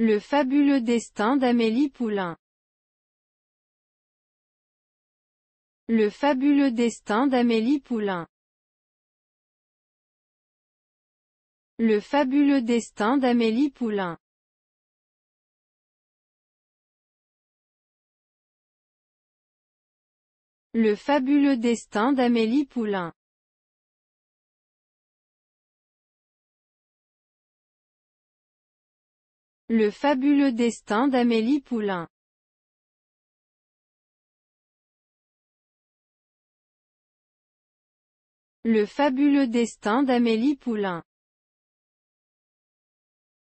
Le fabuleux destin d'Amélie Poulain Le fabuleux destin d'Amélie Poulain Le fabuleux destin d'Amélie Poulain Le fabuleux destin d'Amélie Poulain Le fabuleux destin d'Amélie Poulain Le fabuleux destin d'Amélie Poulain